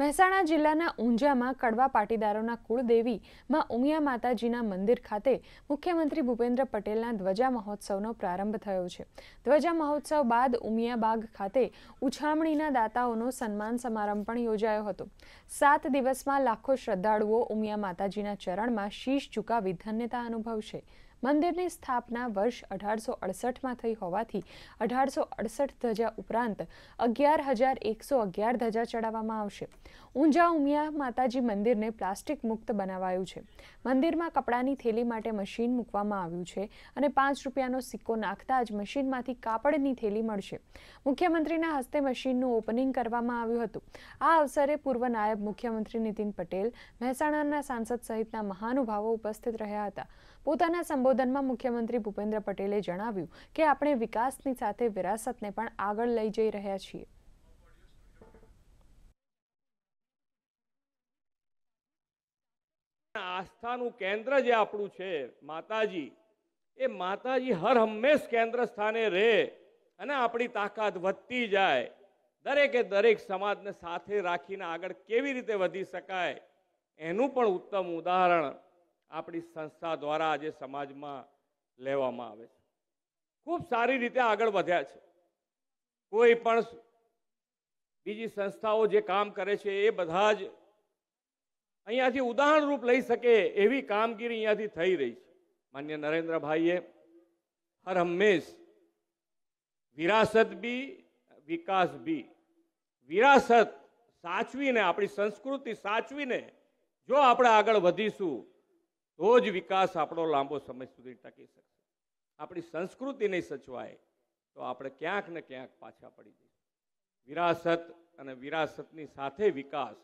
મહેસાણા જિલ્લાના ઊંઝામાં કડવા પાટીદારોના કુળદેવી માં ઉમિયા માતાજીના મંદિર ખાતે મુખ્યમંત્રી ભૂપેન્દ્ર પટેલના ધ્વજા મહોત્સવનો પ્રારંભ થયો છે ધ્વજા મહોત્સવ બાદ ઉમિયાબાગ ખાતે ઉછામણીના દાતાઓનો સન્માન સમારંભ પણ યોજાયો હતો સાત દિવસમાં લાખો શ્રદ્ધાળુઓ ઉમિયા માતાજીના ચરણમાં શીશ ઝુકાવી ધન્યતા અનુભવશે મંદિરની સ્થાપના વર્ષ અઢારસો અડસઠમાં થઈ હોવાથી અઢારસો અડસઠ ધજા ઉપરાંત અગિયાર હજાર એકસો અગિયાર ધજા ચડાવવામાં આવશે ઊંઝા ઉમિયા માતાજી મંદિરને પ્લાસ્ટિક મુક્ત બનાવાયું છે મંદિરમાં કપડાની થેલી માટે મશીન મૂકવામાં આવ્યું છે અને પાંચ રૂપિયાનો સિક્કો નાખતા જ મશીનમાંથી કાપડની થેલી મળશે મુખ્યમંત્રીના હસ્તે મશીનનું ઓપનિંગ કરવામાં આવ્યું હતું આ અવસરે પૂર્વ નાયબ મુખ્યમંત્રી નીતિન પટેલ મહેસાણાના સાંસદ સહિતના મહાનુભાવો ઉપસ્થિત રહ્યા હતા પોતાના સંબોધન સંબોધનમાં મુખ્યમંત્રી ભૂપેન્દ્ર પટેલે જણાવ્યું કે આપણે વિકાસની સાથે વિરાસતને પણ આગળ લઈ જઈ રહ્યા છીએ આસ્થાનું કેન્દ્ર જે આપણું છે માતાજી એ માતાજી હર હંમેશ કેન્દ્ર સ્થાને રહે અને આપણી તાકાત વધતી જાય દરેકે દરેક સમાજને સાથે રાખીને આગળ કેવી રીતે વધી શકાય એનું પણ ઉત્તમ ઉદાહરણ આપણી સંસ્થા દ્વારા આજે સમાજમાં લેવામાં આવે છે ખૂબ સારી રીતે આગળ વધ્યા છે કોઈ પણ બીજી સંસ્થાઓ જે કામ કરે છે એ બધા જ અહીંયાથી ઉદાહરણરૂપ લઈ શકે એવી કામગીરી અહીંયાથી થઈ રહી છે માન્ય નરેન્દ્રભાઈએ હર હંમેશ વિરાસત બી વિકાસ બી વિરાસત સાચવીને આપણી સંસ્કૃતિ સાચવીને જો આપણે આગળ વધીશું તો જ વિકાસ આપણો લાંબો સમય સુધી ટકી શકશે આપણી સંસ્કૃતિને સચવાય તો આપણે ક્યાંક ને ક્યાંક પાછા પડી જઈએ વિરાસત અને વિરાસતની સાથે વિકાસ